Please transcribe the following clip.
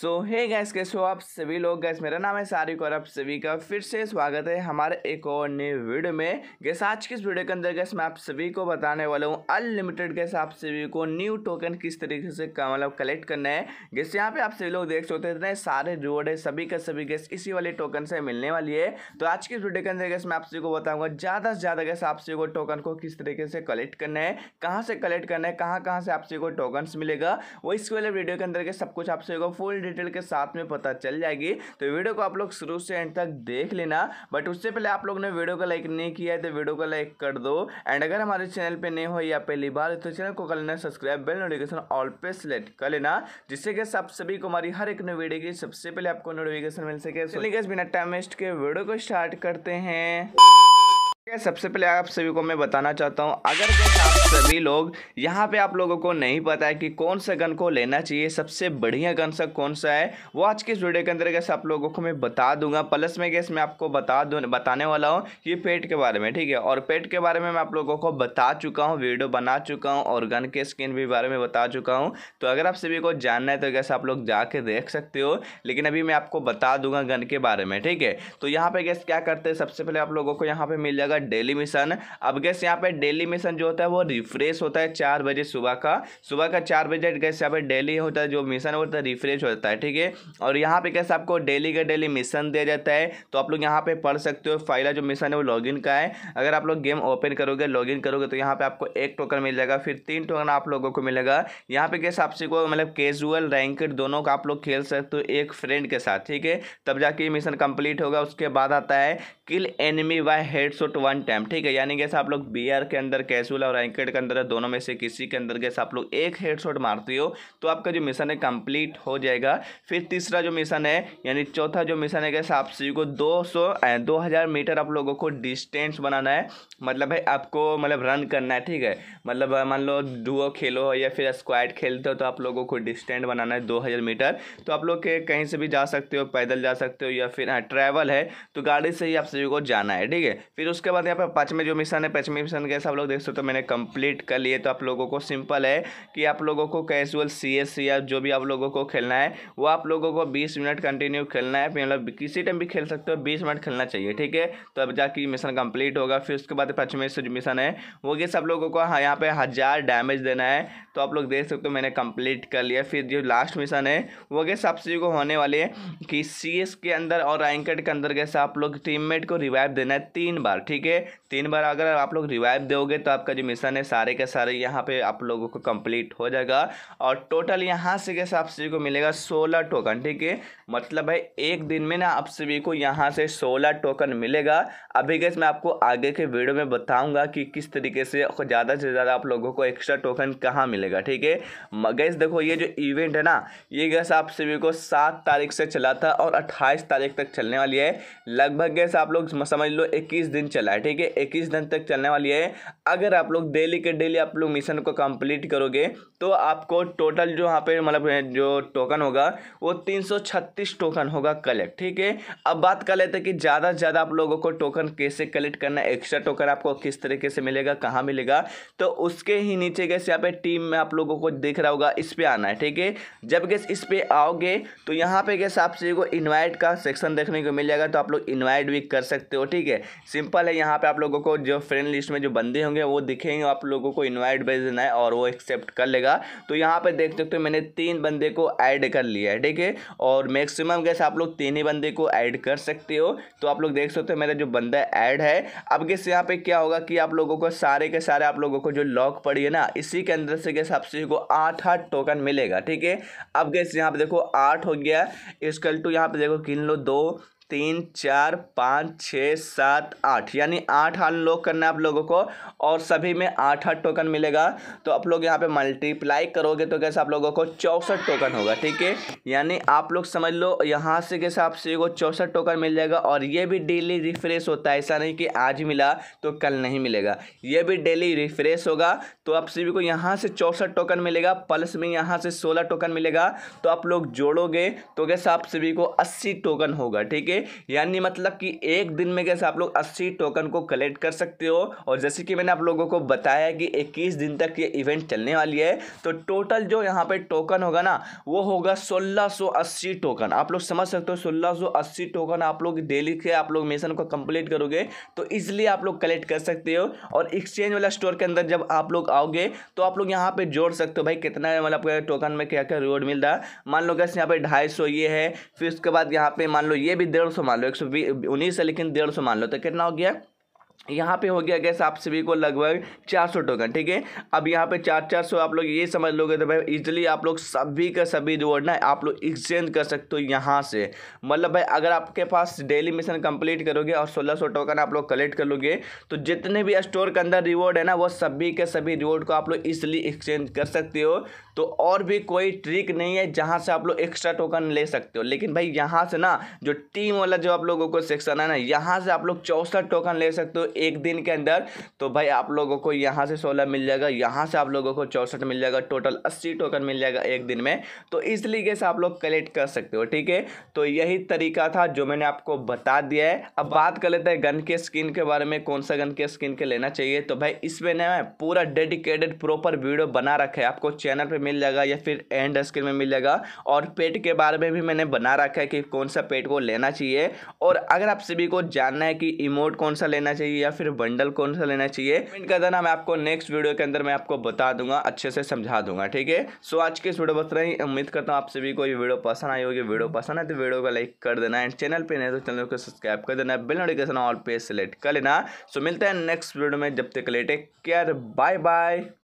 सो हे gas कैसे हो आप सभी लोग गैस मेरा नाम है सारिक और आप सभी का फिर से स्वागत है हमारे एक और नए वीडियो में गैस आज की इस वीडियो के अंदर गैस मैं आप सभी को बताने वाला हूँ अनलिमिटेड गैस आप सभी को न्यू टोकन किस तरीके से मतलब कलेक्ट करना है गैस यहाँ पे आप सभी लोग देख सकते हैं इतने सारे रिवॉर्ड है सभी का सभी गैस इसी वाले टोकन से मिलने वाली है तो आज की इस वीडियो के अंदर गैस मैं आप सभी को बताऊँगा ज़्यादा से ज़्यादा गैस आप सभी को टोकन को किस तरीके से कलेक्ट करना है कहाँ से कलेक्ट करना है कहाँ कहाँ से आप सभी को टोकन मिलेगा वो इस वाले वीडियो के अंदर गैस सब कुछ आप सभी को फुल डिटेल के साथ में पता चल जाएगी तो वीडियो को आप लोग शुरू से एंड तक देख लेना बट उससे पहले आप लोग ने वीडियो को लाइक नहीं किया है तो वीडियो को लाइक कर दो एंड अगर हमारे चैनल पर नहीं हो या पहली बार तो चैनल को कर लेना सब्सक्राइब बेल नोटिफिकेशन ऑल पे सिलेक्ट कर लेना जिससे कि आप सभी को हमारी हर एक नई वीडियो की सबसे पहले आपको नोटिफिकेशन मिल सके बिना टाइम वेस्ट के वीडियो को स्टार्ट करते हैं सबसे पहले आप सभी को मैं बताना चाहता हूं अगर आप सभी लोग यहां पे आप लोगों को नहीं पता है कि कौन सा गन को लेना चाहिए सबसे बढ़िया गन सा कौन सा है वो आज के इस वीडियो के अंदर कैसे आप लोगों को मैं बता दूंगा प्लस में कैसे मैं आपको बता दू बताने वाला हूँ ये पेट के बारे में ठीक है और पेट के बारे में मैं आप लोगों को बता चुका हूँ वीडियो बना चुका हूँ और गन के स्किन भी बारे में बता चुका हूँ तो अगर आप सभी को जानना है तो कैसे आप लोग जाके देख सकते हो लेकिन अभी मैं आपको बता दूंगा गन के बारे में ठीक है तो यहाँ पे कैसे क्या करते हैं सबसे पहले आप लोगों को यहाँ पर मिल जाएगा जाएगा डेली मिशन अब गैस यहाँ पे डेली मिशन जो होता है वो रिफ्रेश होता है चार बजे सुबह का सुबह का चार बजे गैस यहाँ पे डेली होता है जो मिशन होता है रिफ्रेश तो होता है ठीक है और यहाँ पे गैस आपको डेली का डेली मिशन दिया जाता है तो आप लोग यहाँ पे पढ़ सकते हो फाइला जो मिशन है वो लॉग का है अगर आप लोग गेम ओपन करोगे लॉग करोगे तो यहाँ पे आपको एक टोकन मिल जाएगा फिर तीन टोकन आप लोगों को मिलेगा यहाँ पे कैसे आपसे को मतलब कैजुअल रैंकड दोनों का आप लोग खेल सकते हो एक फ्रेंड के साथ ठीक है तब जाके मिशन कंप्लीट होगा उसके बाद आता है kill enemy by head one time ठीक है यानी कैसे आप लोग बी के अंदर कैसूल और एंकेट के अंदर दोनों में से किसी के अंदर कैसे आप लोग एक हेड मारती हो तो आपका जो मिशन है कंप्लीट हो जाएगा फिर तीसरा जो मिशन है यानी चौथा जो मिशन है कैसे आप सी को दो सौ दो हज़ार मीटर आप लोगों को डिस्टेंस बनाना है मतलब है आपको मतलब रन करना है ठीक है मतलब मान लो डुओ खेलो या फिर स्क्वाड खेलते हो तो आप लोगों को डिस्टेंस बनाना है दो हज़ार मीटर तो आप लोग के कहीं से भी जा सकते हो पैदल जा सकते हो या फिर ट्रैवल है तो गाड़ी से ही आप सभी को जाना है ठीक है फिर उसके बाद यहाँ पर पाँचवें जो मिशन है पाँचवें मिशन कैसे आप लोग देख सकते हो तो मैंने कंप्लीट कर लिए तो आप लोगों को सिंपल है कि आप लोगों को कैजुअल सी एस या जो भी आप लोगों को खेलना है वो आप लोगों को बीस मिनट कंटिन्यू खेलना है मतलब किसी टाइम भी खेल सकते हो बीस मिनट खेलना चाहिए ठीक है तो अब जाके मिशन कंप्लीट होगा फिर उसके बाद पाँचवें जो मिशन है वो कि सब लोगों को हाँ, यहाँ पर हज़ार डैमेज देना है तो आप लोग देख सकते हो मैंने कंप्लीट कर लिया फिर जो लास्ट मिशन है वो कि सब चीज को होने वाली है कि सी के अंदर और रैंकेट के अंदर कैसे आप लोग टीममेट को रिवाइव देना है तीन बार ठीक ठीक है तीन बार अगर आप लोग रिवाइव दोगे तो आपका जो मिशन है सारे के सारे यहाँ पे आप लोगों को कंप्लीट हो जाएगा और टोटल यहाँ से कैसे आप सभी को मिलेगा सोलह टोकन ठीक है मतलब है एक दिन में ना आप सभी को यहाँ से सोलह टोकन मिलेगा अभी गैस मैं आपको आगे के वीडियो में बताऊँगा कि किस तरीके से ज़्यादा से ज़्यादा आप लोगों को एक्स्ट्रा टोकन कहाँ मिलेगा ठीक है गैस देखो ये जो इवेंट है ना ये गैस आप सभी को सात तारीख से चला था और अट्ठाईस तारीख तक चलने वाली है लगभग गैस आप लोग समझ लो इक्कीस दिन चला है ठीक है इक्कीस दिन तक चलने वाली है अगर आप लोग डेली के डेली आप लोग मिशन को कंप्लीट करोगे तो आपको टोटल जो यहाँ पे मतलब जो टोकन होगा वो तीन सौ छत्तीस टोकन होगा कलेक्ट ठीक है अब बात कर लेते हैं कि ज़्यादा से ज़्यादा आप लोगों को टोकन कैसे कलेक्ट करना एक्स्ट्रा टोकन आपको किस तरीके से मिलेगा कहाँ मिलेगा तो उसके ही नीचे कैसे यहाँ पे टीम में आप लोगों को दिख रहा होगा इस पर आना है ठीक है जब कैसे इस पर आओगे तो यहाँ पे कैसे आपसे इन्वाइट का सेक्शन देखने को मिल जाएगा तो आप लोग इन्वाइट भी कर सकते हो ठीक है सिंपल है यहाँ पे आप लोगों को जो फ्रेंड लिस्ट में जो बंदे होंगे वो दिखेंगे आप लोगों को इनवाइट भेज देना है और वो एक्सेप्ट कर लेगा तो यहाँ पे देख सकते हो मैंने तीन बंदे को ऐड कर लिया है ठीक है और मैक्सिमम कैसे आप लोग तीन ही बंदे को ऐड कर सकते हो तो आप लोग देख सकते हो मेरा जो बंदा ऐड है अब कैसे यहाँ पे क्या होगा कि आप लोगों को सारे के सारे आप लोगों को जो लॉक पड़ी है ना इसी के अंदर से कैसे आप सभी को आठ आठ टोकन मिलेगा ठीक है अब कैसे यहाँ पे देखो आठ हो गया इसकल टू यहाँ पे देखो किन लो दो तीन चार पाँच छः सात आठ यानी आठ अनलॉक करना है आप लोगों को और सभी में आठ आठ टोकन मिलेगा तो आप लोग यहाँ पे मल्टीप्लाई करोगे तो कैसे आप लोगों को चौंसठ टोकन होगा ठीक है यानी आप लोग समझ लो यहाँ से कैसे आप सभी को चौंसठ टोकन मिल जाएगा और ये भी डेली रिफ्रेश होता है ऐसा नहीं कि आज मिला तो कल नहीं मिलेगा ये भी डेली रिफ्रेश होगा तो आप सभी को यहाँ से चौंसठ टोकन मिलेगा प्लस में यहाँ से सोलह टोकन मिलेगा तो आप लोग जोड़ोगे तो कैसे आप सभी को अस्सी टोकन होगा ठीक है यानी मतलब कि एक दिन में कैसे आप लोग अस्सी टोकन को कलेक्ट कर सकते हो और जैसे कि मैंने आप लोगों को बताया कि इक्कीस दिन तक ये इवेंट चलने वाली है तो टोटल जो यहाँ पे टोकन होगा ना वो होगा सोलह टोकन आप लोग समझ सकते हो सोलह टोकन आप लोग डेली के आप लोग मिशन को कंप्लीट करोगे तो इसलिए आप लोग कलेक्ट कर सकते हो और एक्सचेंज वाला स्टोर के अंदर जब आप लोग आओगे तो आप लोग यहाँ पे जोड़ सकते हो भाई कितना मतलब टोकन में क्या क्या रिवॉर्ड मिल रहा है मान लो कैसे यहाँ पे ढाई ये है फिर उसके बाद यहाँ पे मान लो ये भी डेढ़ डेढ़ सौ मान लो एक सौ उन्नीस है लेकिन डेढ़ सौ मान लो तो कितना हो गया यहाँ पे हो गया गैस आप सभी को लगभग चार सौ टोकन ठीक है अब यहाँ पे चार चार सौ आप लोग ये समझ लोगे तो भाई इजिली आप लोग सभी का सभी रिवॉर्ड ना आप लोग एक्सचेंज कर सकते हो यहाँ से मतलब भाई अगर आपके पास डेली मिशन कंप्लीट करोगे और सोलह सौ टोकन आप लोग कलेक्ट कर लोगे तो जितने भी स्टोर के अंदर रिवॉर्ड है ना वो सभी के सभी रिवॉर्ड को आप लोग इजिली एक्सचेंज कर सकते हो तो और भी कोई ट्रिक नहीं है जहाँ से आप लोग एक्स्ट्रा टोकन ले सकते हो लेकिन भाई यहाँ से ना जो टीम वाला जो आप लोगों को सेक्शन है ना यहाँ से आप लोग चौसठ टोकन ले सकते हो एक दिन के अंदर तो भाई आप लोगों को यहाँ से सोलह मिल जाएगा यहाँ से आप लोगों को चौंसठ मिल जाएगा टोटल अस्सी टोकन मिल जाएगा एक दिन में तो इस तरीके से आप लोग कलेक्ट कर सकते हो ठीक है तो यही तरीका था जो मैंने आपको बता दिया है अब बात कर लेते हैं गन के स्किन के बारे में कौन सा गन के स्किन के लेना चाहिए तो भाई इसमें ना पूरा डेडिकेटेड प्रॉपर वीडियो बना रखे आपको चैनल पर मिल जाएगा या फिर एंड स्क्रीन में मिल जाएगा और पेट के बारे में भी मैंने बना रखा है कि कौन सा पेट को लेना चाहिए और अगर आप सभी को जानना है कि इमोट कौन सा लेना चाहिए या फिर बंडल कौन सा लेना चाहिए कमेंट कर देना मैं आपको नेक्स्ट वीडियो के अंदर मैं आपको बता दूंगा अच्छे से समझा दूंगा ठीक है सो आज के इस वीडियो बस रही उम्मीद करता हूँ आप सभी को ये वीडियो पसंद आई होगी वीडियो पसंद है तो वीडियो को लाइक कर देना एंड चैनल पर नहीं तो चैनल को सब्सक्राइब कर देना बिल नोटिफिकेशन ऑल पे सेलेक्ट कर लेना सो मिलते हैं नेक्स्ट वीडियो में जब तक लेटे केयर बाय बाय